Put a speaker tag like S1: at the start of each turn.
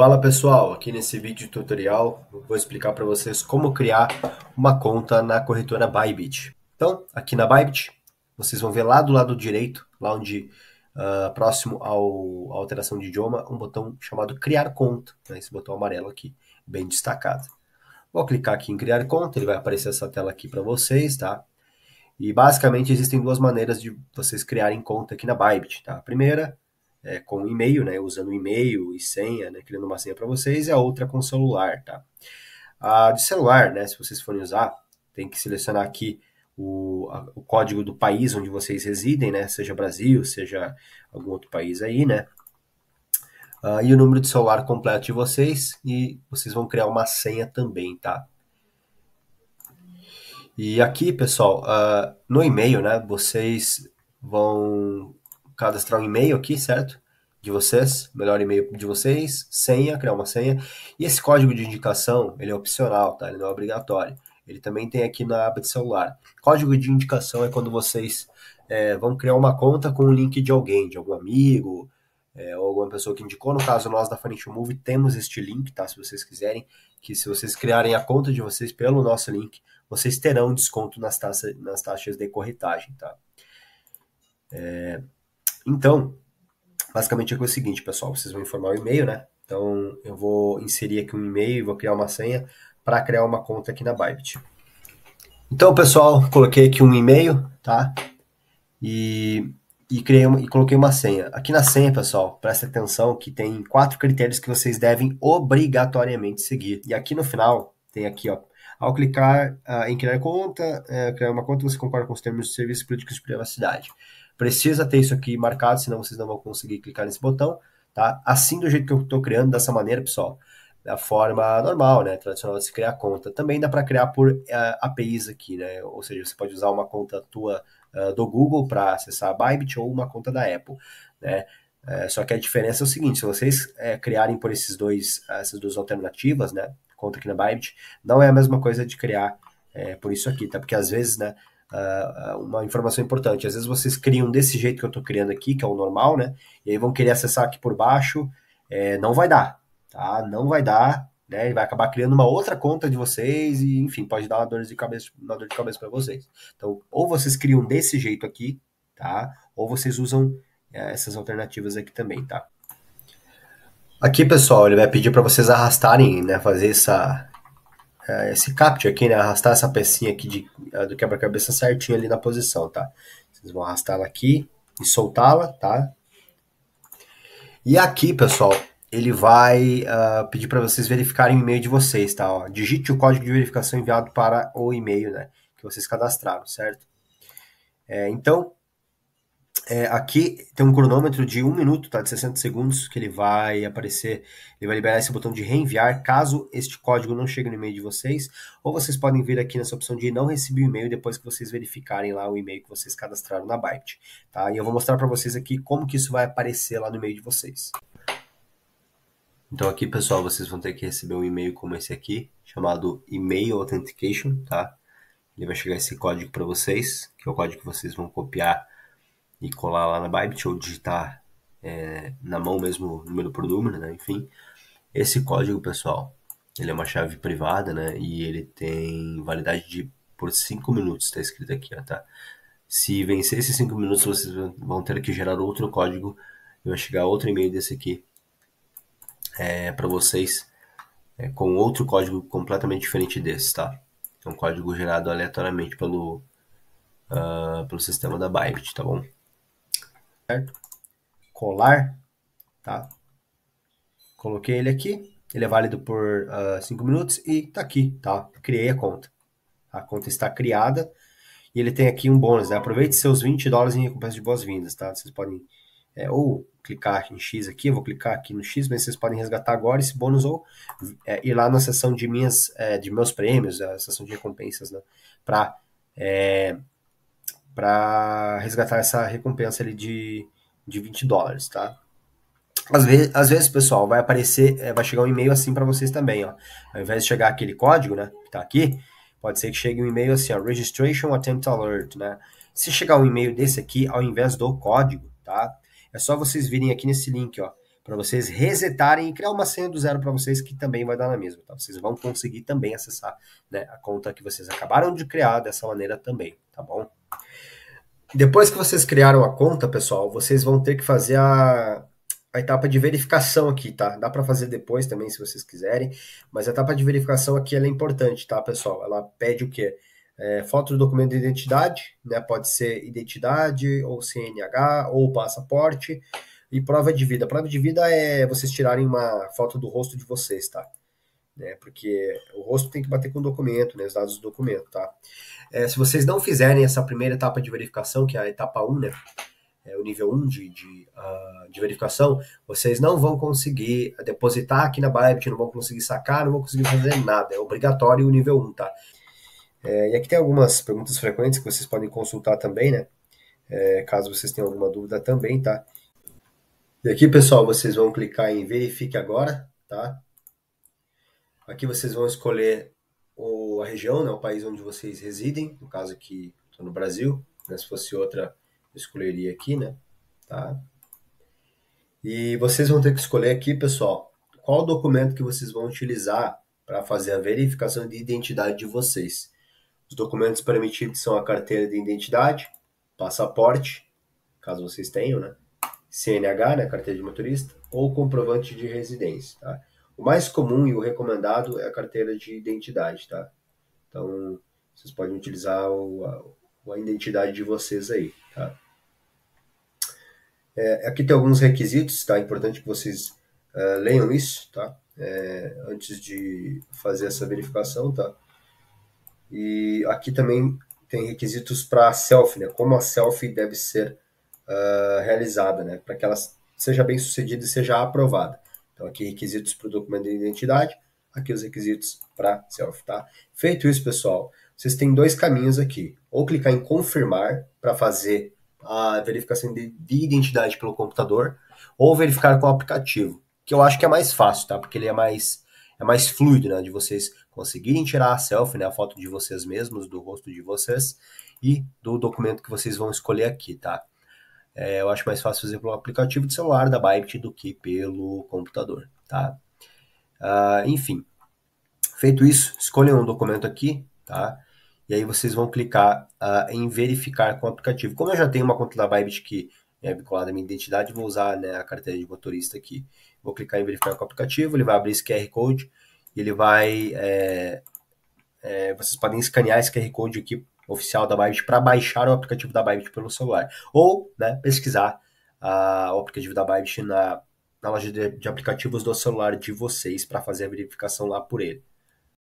S1: Fala pessoal, aqui nesse vídeo tutorial vou explicar para vocês como criar uma conta na corretora Bybit. Então, aqui na Bybit, vocês vão ver lá do lado direito, lá onde uh, próximo ao, à alteração de idioma, um botão chamado criar conta, né? esse botão amarelo aqui, bem destacado. Vou clicar aqui em criar conta, ele vai aparecer essa tela aqui para vocês, tá? E basicamente existem duas maneiras de vocês criarem conta aqui na Bybit, tá? A primeira é, com e-mail, né, usando e-mail e senha, né, criando uma senha para vocês, e a outra com celular, tá? A de celular, né, se vocês forem usar, tem que selecionar aqui o, a, o código do país onde vocês residem, né, seja Brasil, seja algum outro país aí, né, uh, e o número de celular completo de vocês, e vocês vão criar uma senha também, tá? E aqui, pessoal, uh, no e-mail, né, vocês vão cadastrar um e-mail aqui, certo? De vocês, melhor e-mail de vocês, senha, criar uma senha. E esse código de indicação, ele é opcional, tá? Ele não é obrigatório. Ele também tem aqui na aba de celular. Código de indicação é quando vocês é, vão criar uma conta com o um link de alguém, de algum amigo, é, ou alguma pessoa que indicou. No caso, nós da Financial Move temos este link, tá? Se vocês quiserem, que se vocês criarem a conta de vocês pelo nosso link, vocês terão desconto nas, nas taxas de corretagem, tá? É, então, basicamente é o seguinte, pessoal, vocês vão informar o e-mail, né? Então, eu vou inserir aqui um e-mail e vou criar uma senha para criar uma conta aqui na Bybit. Então, pessoal, coloquei aqui um e-mail, tá? E, e, criei uma, e coloquei uma senha. Aqui na senha, pessoal, presta atenção que tem quatro critérios que vocês devem obrigatoriamente seguir. E aqui no final, tem aqui, ó, ao clicar uh, em criar conta, uh, criar uma conta, você concorda com os termos de serviços políticos de privacidade precisa ter isso aqui marcado, senão vocês não vão conseguir clicar nesse botão, tá? Assim do jeito que eu estou criando, dessa maneira, pessoal, da forma normal, né, tradicional de se criar conta. Também dá para criar por uh, eh, APIs aqui, né, ou seja, você pode usar uma conta tua uh, do Google para acessar a Bybit ou uma conta da Apple, né, eh, só que a diferença é o seguinte, se vocês criarem por esses dois, essas duas alternativas, né, conta aqui na Bybit, não é a mesma coisa de criar por isso aqui, tá? Porque às vezes, né, ah, ah, uma informação importante. Às vezes vocês criam desse jeito que eu estou criando aqui, que é o normal, né? E aí vão querer acessar aqui por baixo. É, não vai dar, tá? Não vai dar, né? Ele vai acabar criando uma outra conta de vocês e, enfim, pode dar uma dor de cabeça, uma dor de cabeça para vocês. Então, ou vocês criam desse jeito aqui, tá? Ou vocês usam é, essas alternativas aqui também, tá? Aqui, pessoal, ele vai pedir para vocês arrastarem, né? Fazer essa, é, esse capture aqui, né? Arrastar essa pecinha aqui de, é, do quebra-cabeça certinho ali na posição, tá? Vocês vão arrastá-la aqui e soltá-la, tá? E aqui, pessoal, ele vai uh, pedir para vocês verificarem o e-mail de vocês, tá? Ó, digite o código de verificação enviado para o e-mail, né? Que vocês cadastraram, certo? É, então, é, aqui tem um cronômetro de um minuto, tá? De 60 segundos, que ele vai aparecer, ele vai liberar esse botão de reenviar, caso este código não chegue no e-mail de vocês, ou vocês podem vir aqui nessa opção de não receber o e-mail depois que vocês verificarem lá o e-mail que vocês cadastraram na Byte, tá? E eu vou mostrar para vocês aqui como que isso vai aparecer lá no e-mail de vocês. Então aqui, pessoal, vocês vão ter que receber um e-mail como esse aqui, chamado e-mail Authentication, tá? Ele vai chegar esse código para vocês, que é o código que vocês vão copiar e colar lá na Bybit ou digitar é, na mão mesmo número por número, né? Enfim, esse código, pessoal, ele é uma chave privada, né? E ele tem validade de por 5 minutos, está escrito aqui, ó, tá? Se vencer esses 5 minutos, vocês vão ter que gerar outro código e vai chegar outro e-mail desse aqui é, para vocês é, com outro código completamente diferente desse, tá? É um código gerado aleatoriamente pelo, uh, pelo sistema da Bybit, tá bom? certo? Colar, tá? Coloquei ele aqui, ele é válido por 5 uh, ah, minutos e tá aqui, tá? Criei a conta. A conta está criada e ele tem aqui um bônus, né? Aproveite seus 20 dólares em recompensa de boas-vindas, tá? Vocês podem é, ou clicar em X aqui, eu vou clicar aqui no X, mas vocês podem resgatar agora esse bônus ou é, ir lá na seção de minhas, é, de meus prêmios, a seção de recompensas, né? Para é, para resgatar essa recompensa ali de, de 20 dólares, tá? Às vezes, às vezes, pessoal, vai aparecer, é, vai chegar um e-mail assim para vocês também, ó. Ao invés de chegar aquele código, né, que tá aqui, pode ser que chegue um e-mail assim, ó, registration attempt alert, né? Se chegar um e-mail desse aqui, ao invés do código, tá? É só vocês virem aqui nesse link, ó, para vocês resetarem e criar uma senha do zero para vocês que também vai dar na mesma, tá? Vocês vão conseguir também acessar, né, a conta que vocês acabaram de criar dessa maneira também, tá bom? Depois que vocês criaram a conta, pessoal, vocês vão ter que fazer a, a etapa de verificação aqui, tá? Dá para fazer depois também, se vocês quiserem, mas a etapa de verificação aqui é importante, tá, pessoal? Ela pede o quê? É, foto do documento de identidade, né? Pode ser identidade, ou CNH, ou passaporte, e prova de vida. Prova de vida é vocês tirarem uma foto do rosto de vocês, tá? né? Porque o rosto tem que bater com o documento, né? Os dados do documento, tá? É, se vocês não fizerem essa primeira etapa de verificação, que é a etapa 1, né? É o nível 1 de, de, uh, de verificação, vocês não vão conseguir depositar aqui na Bybit, não vão conseguir sacar, não vão conseguir fazer nada. É obrigatório o nível 1, tá? É, e aqui tem algumas perguntas frequentes que vocês podem consultar também, né? É, caso vocês tenham alguma dúvida também, tá? E aqui, pessoal, vocês vão clicar em verifique agora, tá? Aqui vocês vão escolher o, a região, né, o país onde vocês residem. No caso aqui, estou no Brasil. Né, se fosse outra, eu escolheria aqui, né? Tá? E vocês vão ter que escolher aqui, pessoal, qual documento que vocês vão utilizar para fazer a verificação de identidade de vocês. Os documentos permitidos são a carteira de identidade, passaporte, caso vocês tenham, né? CNH, né, carteira de motorista, ou comprovante de residência, tá? O mais comum e o recomendado é a carteira de identidade, tá? Então, vocês podem utilizar o, a, a, identidade de vocês aí, tá? É, aqui tem alguns requisitos, tá? É importante que vocês uh, leiam isso, tá? É, antes de fazer essa verificação, tá? E aqui também tem requisitos para a selfie, né? Como a selfie deve ser uh, realizada, né? Para que ela seja bem sucedida e seja aprovada. Então, aqui requisitos para o documento de identidade, aqui os requisitos para selfie, tá? Feito isso, pessoal, vocês têm dois caminhos aqui. Ou clicar em confirmar para fazer a verificação de, de, identidade pelo computador, ou verificar com o aplicativo, que eu acho que é mais fácil, tá? Porque ele é mais é mais fluido, né? De vocês conseguirem tirar a selfie, né? A foto de vocês mesmos, do rosto de vocês e do documento que vocês vão escolher aqui, tá? É, eu acho mais fácil fazer pelo aplicativo de celular da Bybit do que pelo computador, tá? Uh, enfim, feito isso, escolham um documento aqui, tá? E aí vocês vão clicar uh, em verificar com o aplicativo. Como eu já tenho uma conta da Bybit que é vinculada à minha identidade, vou usar né, a carteira de motorista aqui. Vou clicar em verificar com o aplicativo, ele vai abrir esse QR Code, ele vai... É, é, vocês podem escanear esse QR Code aqui oficial da Bybit para baixar o aplicativo da Bybit pelo celular. Ou né, pesquisar o aplicativo da Bybit na, na loja de, de aplicativos do celular de vocês para fazer a verificação lá por ele.